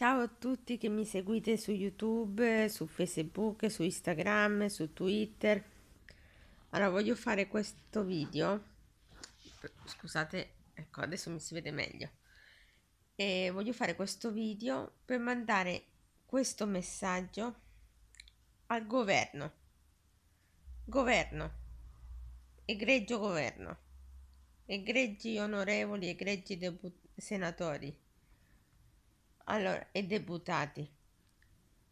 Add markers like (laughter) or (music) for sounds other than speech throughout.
Ciao a tutti che mi seguite su YouTube, su Facebook, su Instagram, su Twitter. Allora voglio fare questo video. Scusate, ecco, adesso mi si vede meglio. E voglio fare questo video per mandare questo messaggio al governo. Governo. Egregio governo. Egregi onorevoli, egregi senatori allora, e deputati,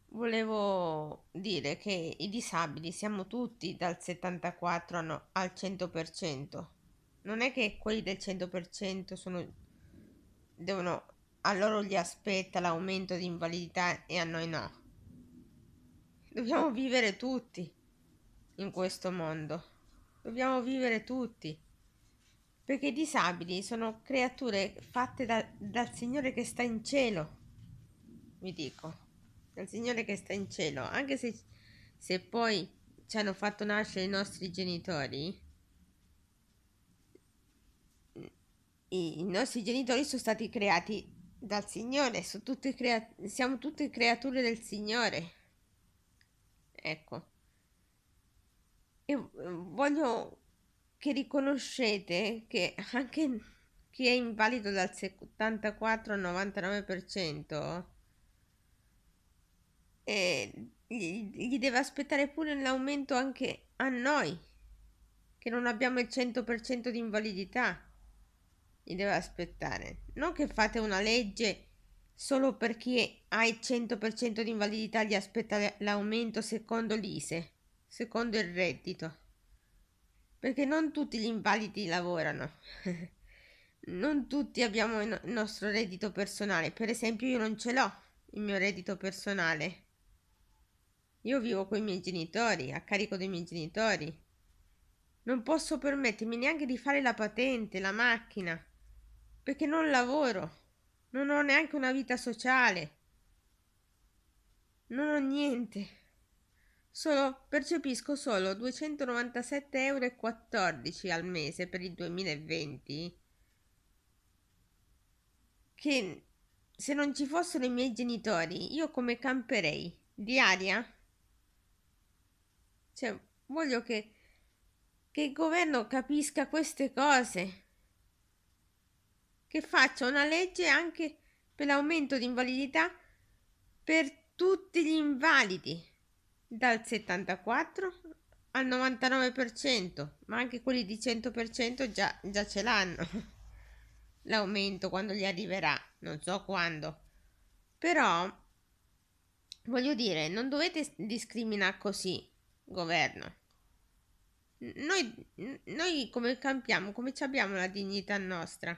volevo dire che i disabili siamo tutti dal 74 no- al 100%. Non è che quelli del 100% sono, devono, a loro gli aspetta l'aumento di invalidità e a noi no. Dobbiamo vivere tutti in questo mondo. Dobbiamo vivere tutti. Perché i disabili sono creature fatte da, dal Signore che sta in cielo mi dico, al Signore che sta in cielo, anche se, se poi ci hanno fatto nascere i nostri genitori, i, i nostri genitori sono stati creati dal Signore, tutte crea- siamo tutte creature del Signore. Ecco. E voglio che riconoscete che anche chi è invalido dal 74 al 99% e gli, gli deve aspettare pure l'aumento anche a noi, che non abbiamo il 100% di invalidità. Gli deve aspettare. Non che fate una legge solo per chi ha il 100% di invalidità gli aspetta l'aumento secondo l'ISE, secondo il reddito. Perché non tutti gli invalidi lavorano. (laughs) non tutti abbiamo il nostro reddito personale. Per esempio io non ce l'ho, il mio reddito personale. Io vivo con i miei genitori, a carico dei miei genitori. Non posso permettermi neanche di fare la patente, la macchina, perché non lavoro, non ho neanche una vita sociale, non ho niente. Solo, percepisco solo 297,14 euro al mese per il 2020. Che se non ci fossero i miei genitori, io come camperei? Diaria? Cioè, voglio che, che il governo capisca queste cose. Che faccia una legge anche per l'aumento di invalidità per tutti gli invalidi dal 74 al 99%, ma anche quelli di 100% già, già ce l'hanno (laughs) l'aumento quando gli arriverà, non so quando. Però voglio dire, non dovete discriminare così governo. Noi, noi come campiamo, come ci abbiamo la dignità nostra,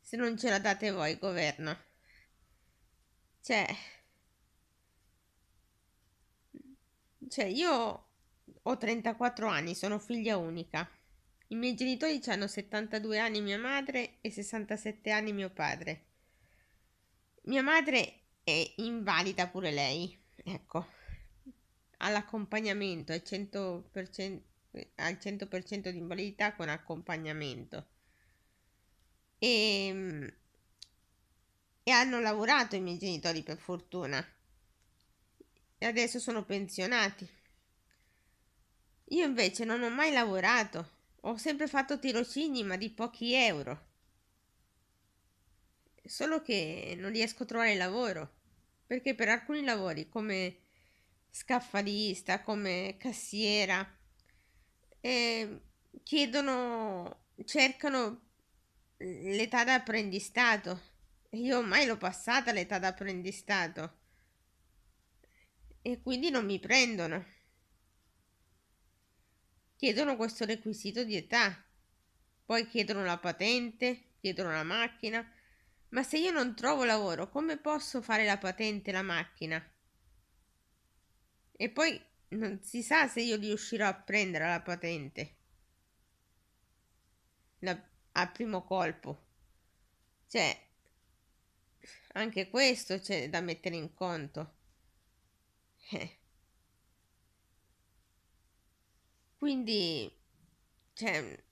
se non ce la date voi, governo? Cioè, cioè io ho 34 anni, sono figlia unica. I miei genitori hanno 72 anni mia madre e 67 anni mio padre. Mia madre è invalida pure lei, ecco all'accompagnamento al 100%, al 100% di invalidità con accompagnamento. E, ehm, e hanno lavorato i miei genitori per fortuna e adesso sono pensionati. Io invece non ho mai lavorato, ho sempre fatto tirocini ma di pochi euro. Solo che non riesco a trovare lavoro, perché per alcuni lavori come scaffalista, come cassiera, e chiedono, cercano l'età d'apprendistato. io ormai l'ho passata l'età d'apprendistato e quindi non mi prendono. Chiedono questo requisito di età, poi chiedono la patente, chiedono la macchina, ma se io non trovo lavoro, come posso fare la patente e la macchina? E poi non si sa se io riuscirò a prendere la patente la, al primo colpo. Cioè, anche questo c'è da mettere in conto. Eh. Quindi, cioè,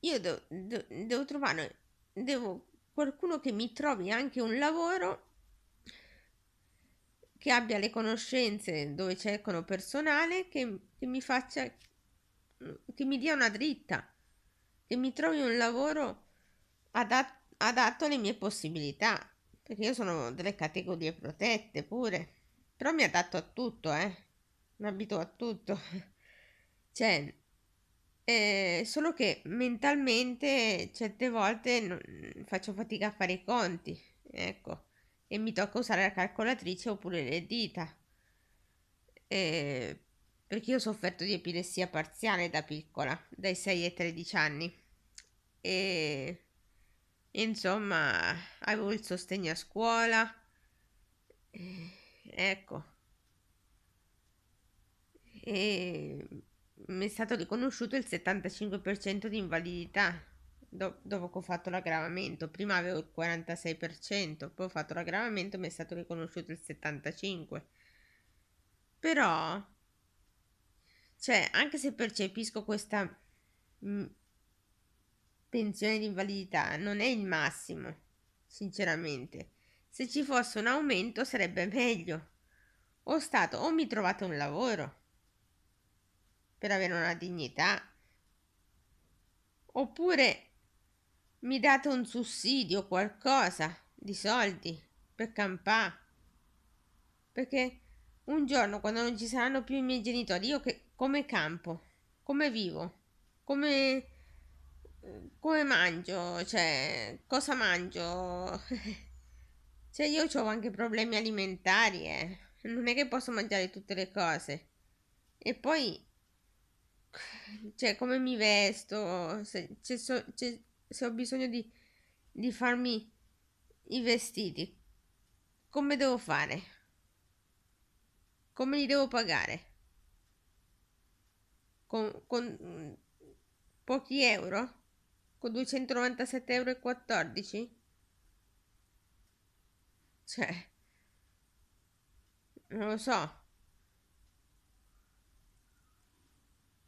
io devo, devo, devo trovare, devo qualcuno che mi trovi anche un lavoro che abbia le conoscenze dove cercano personale, che, che mi faccia, che mi dia una dritta, che mi trovi un lavoro adatto adatto alle mie possibilità, perché io sono delle categorie protette pure, però mi adatto a tutto, eh, mi abito a tutto. (laughs) cioè, eh, solo che mentalmente certe volte non, faccio fatica a fare i conti, ecco e mi tocca usare la calcolatrice oppure le dita. Eh, perché io ho sofferto di epilessia parziale da piccola, dai 6 ai 13 anni. E insomma, avevo il sostegno a scuola. Eh, ecco. E mi è stato riconosciuto il 75% di invalidità do, dopo che ho fatto l'aggravamento. Prima avevo il 46%, poi ho fatto l'aggravamento e mi è stato riconosciuto il 75%. Però, cioè, anche se percepisco questa mh, mm, pensione di invalidità, non è il massimo, sinceramente. Se ci fosse un aumento sarebbe meglio. O stato, o mi trovate un lavoro per avere una dignità, oppure mi date un sussidio, qualcosa, di soldi, per campà. Perché un giorno, quando non ci saranno più i miei genitori, io che, come campo, come vivo, come, come mangio, cioè, cosa mangio? (laughs) cioè, io ho anche problemi alimentari, eh. Non è che posso mangiare tutte le cose. E poi cioè come mi vesto, se, c'è, so, c'è, se ho bisogno di, di farmi i vestiti, come devo fare? Come li devo pagare? Con, con mm, pochi euro? Con 297,14 euro? Cioè, non lo so.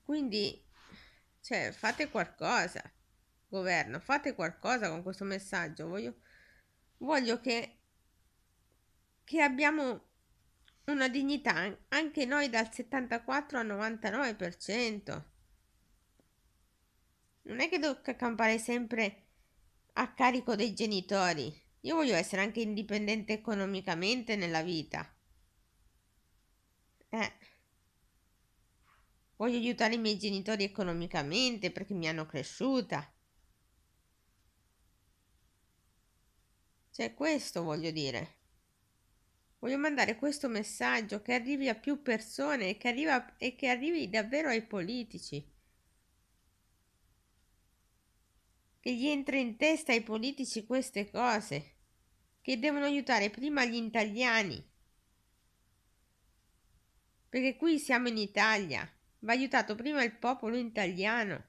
Quindi, cioè, fate qualcosa. Governo, fate qualcosa con questo messaggio. Voglio, voglio che, che abbiamo una dignità anche noi dal 74 al 99%. Non è che tocca campare sempre a carico dei genitori. Io voglio essere anche indipendente economicamente nella vita. Eh. Voglio aiutare i miei genitori economicamente perché mi hanno cresciuta. Cioè, questo voglio dire. Voglio mandare questo messaggio che arrivi a più persone e che, arriva, e che arrivi davvero ai politici. Che gli entra in testa ai politici queste cose. Che devono aiutare prima gli italiani. Perché qui siamo in Italia. Va aiutato prima il popolo italiano.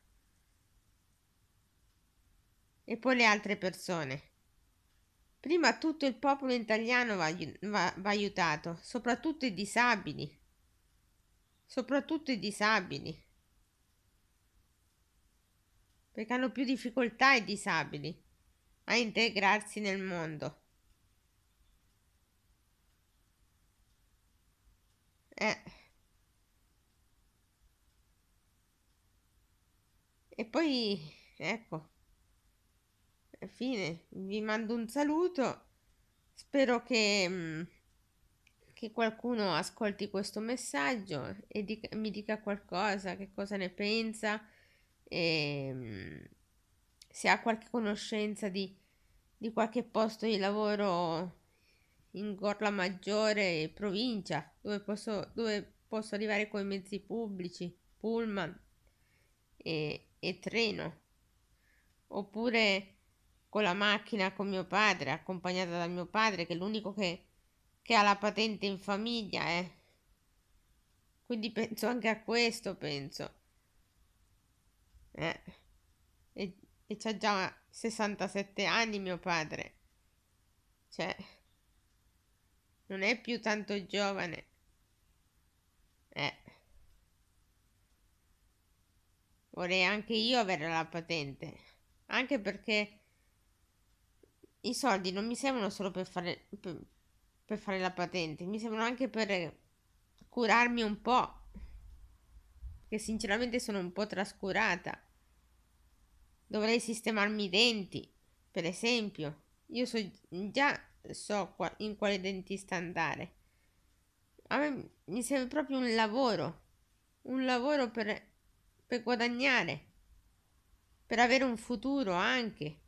E poi le altre persone. Prima tutto il popolo italiano va, va, va aiutato, soprattutto i disabili. Soprattutto i disabili. Perché hanno più difficoltà i disabili a integrarsi nel mondo. Eh. E poi, ecco, fine, vi mando un saluto, spero che, mm, che qualcuno ascolti questo messaggio e dica, mi dica qualcosa, che cosa ne pensa, e, ehm, se ha qualche conoscenza di, di qualche posto di lavoro in Gorla Maggiore, provincia, dove posso, dove posso arrivare con i mezzi pubblici, pullman e, e treno. Oppure con la macchina con mio padre, accompagnata da mio padre, che è l'unico che, che ha la patente in famiglia, eh. Quindi penso anche a questo, penso. Eh. E, e c'ha già 67 anni mio padre. Cioè, non è più tanto giovane. Eh. Vorrei anche io avere la patente. Anche perché i soldi non mi servono solo per fare, per, per fare la patente, mi servono anche per curarmi un po', che sinceramente sono un po' trascurata. Dovrei sistemarmi i denti, per esempio. Io so, già so qua, in quale dentista andare. A me mi serve proprio un lavoro, un lavoro per, per guadagnare, per avere un futuro anche.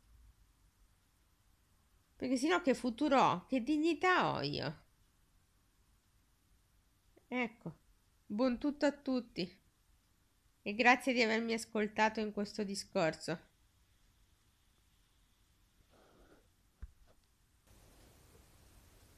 Perché sennò che futuro ho? Che dignità ho io? Ecco, buon tutto a tutti e grazie di avermi ascoltato in questo discorso.